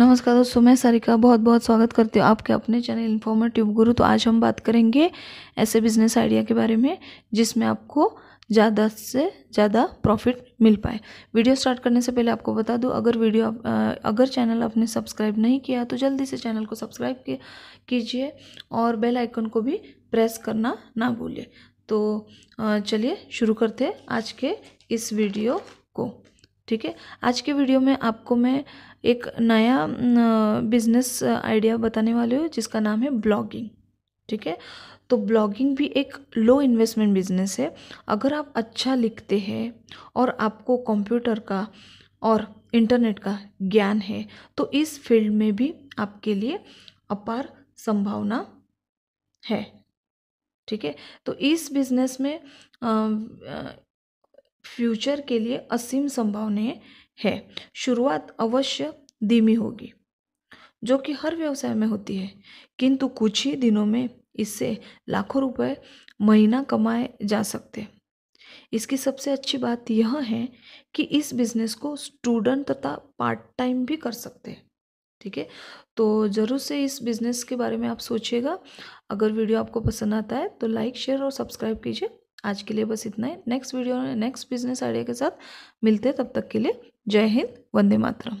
नमस्कार दोस्तों मैं सारिका बहुत बहुत स्वागत करती हूँ आपके अपने चैनल इन्फॉर्मर ट्यूब गुरु तो आज हम बात करेंगे ऐसे बिजनेस आइडिया के बारे में जिसमें आपको ज़्यादा से ज़्यादा प्रॉफिट मिल पाए वीडियो स्टार्ट करने से पहले आपको बता दूँ अगर वीडियो अगर चैनल आपने सब्सक्राइब नहीं किया तो जल्दी से चैनल को सब्सक्राइब कीजिए और बेल आइकन को भी प्रेस करना ना भूलें तो चलिए शुरू करते हैं आज के इस वीडियो को ठीक है आज के वीडियो में आपको मैं एक नया बिजनेस आइडिया बताने वाली हूँ जिसका नाम है ब्लॉगिंग ठीक है तो ब्लॉगिंग भी एक लो इन्वेस्टमेंट बिजनेस है अगर आप अच्छा लिखते हैं और आपको कंप्यूटर का और इंटरनेट का ज्ञान है तो इस फील्ड में भी आपके लिए अपार संभावना है ठीक है तो इस बिज़नेस में फ्यूचर के लिए असीम संभावनाएं है शुरुआत अवश्य धीमी होगी जो कि हर व्यवसाय में होती है किंतु कुछ ही दिनों में इससे लाखों रुपए महीना कमाए जा सकते हैं इसकी सबसे अच्छी बात यह है कि इस बिजनेस को स्टूडेंट तथा पार्ट टाइम भी कर सकते हैं ठीक है तो ज़रूर से इस बिज़नेस के बारे में आप सोचिएगा अगर वीडियो आपको पसंद आता है तो लाइक शेयर और सब्सक्राइब कीजिए आज के लिए बस इतना ही नेक्स्ट वीडियो में नेक्स्ट बिजनेस आइडिया के साथ मिलते हैं तब तक के लिए जय हिंद वंदे मातरम